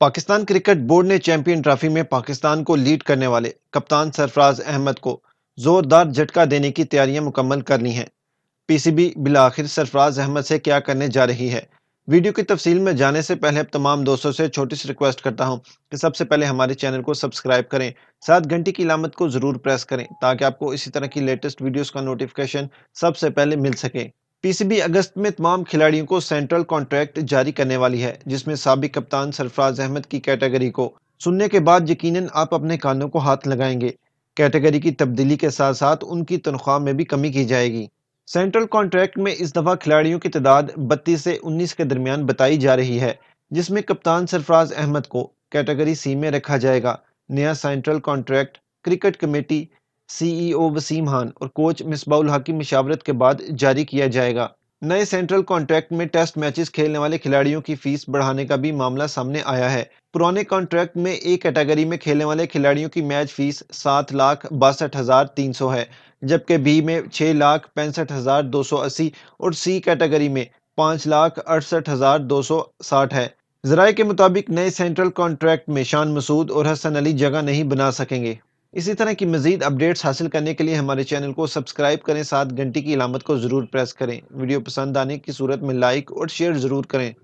Pakistan cricket board ने champion trophy में पाकिस्तान को लीड करने वाले कप्तान सरफराज अहमद को जोरदार झटका देने की तैयारियां मुकम्मल कर ली हैं पीसीबी बिलाखिर सरफराज अहमद से क्या करने जा रही है वीडियो की तफसील में जाने से पहले अब तमाम दोस्तों से छोटी सी रिक्वेस्ट करता हूं कि सबसे पहले हमारे चैनल को सब्सक्राइब करें सात घंटे की इलामत को ज़रूर प्रेस करें ताकि आपको इसी तरह की लेटेस्ट वीडियोस का नोटिफिकेशन सबसे पहले मिल सके पीसीबी अगस्त में तमाम खिलाड़ियों को सेंट्रल कॉन्ट्रैक्ट जारी करने वाली है जिसमें सबक कप्तान सरफराज अहमद की कैटेगरी को सुनने के बाद यकीनन आप अपने कानों को हाथ लगाएंगे कैटेगरी की तब्दीली के साथ साथ उनकी तनख्वाह में भी कमी की जाएगी सेंट्रल कॉन्ट्रैक्ट में इस दफ़ा खिलाड़ियों की तादाद बत्तीस से उन्नीस के दरमियान बताई जा रही है जिसमें कप्तान सरफराज अहमद को कैटेगरी सी में रखा जाएगा नया central contract cricket committee CEO e Waseem Khan और कोच मिसबाउल हक की मशावरत के बाद जारी किया जाएगा नए सेंट्रल कॉन्ट्रैक्ट में टेस्ट मैचेस खेलने वाले खिलाड़ियों की फीस बढ़ाने का भी मामला सामने आया है पुराने कॉन्ट्रैक्ट में ए कैटेगरी में खेलने वाले खिलाड़ियों की मैच फीस सात लाख बासठ हज़ार तीन सौ है जबकि बी में छह लाख पैंसठ हज़ार दो सौ अस्सी और सी कैटेगरी में पाँच लाख अड़सठ हज़ार दो सौ साठ है जराये के मुताबिक नए सेंट्रल कॉन्ट्रैक्ट में शान मसूद और हसन अली जगह नहीं बना सकेंगे इसी तरह की मजीद अपडेट्स हासिल करने के लिए हमारे चैनल को सब्सक्राइब करें साथ घंटी की इलामत को ज़रूर प्रेस करें वीडियो पसंद आने की सूरत में लाइक और शेयर ज़रूर करें